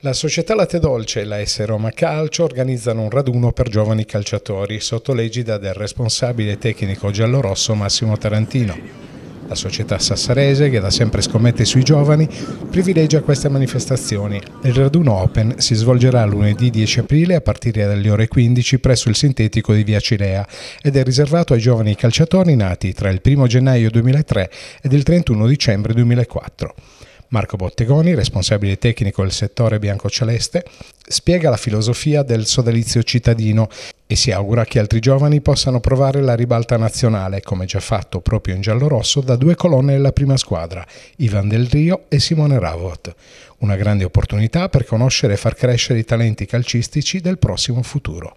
La società Latte Dolce e la S Roma Calcio organizzano un raduno per giovani calciatori sotto l'egida del responsabile tecnico giallorosso Massimo Tarantino. La società sassarese, che da sempre scommette sui giovani, privilegia queste manifestazioni. Il raduno Open si svolgerà lunedì 10 aprile a partire dalle ore 15 presso il sintetico di Via Cilea ed è riservato ai giovani calciatori nati tra il 1 gennaio 2003 ed il 31 dicembre 2004. Marco Bottegoni, responsabile tecnico del settore biancoceleste, spiega la filosofia del sodalizio cittadino e si augura che altri giovani possano provare la ribalta nazionale, come già fatto proprio in giallo-rosso da due colonne della prima squadra, Ivan Del Rio e Simone Ravot. Una grande opportunità per conoscere e far crescere i talenti calcistici del prossimo futuro.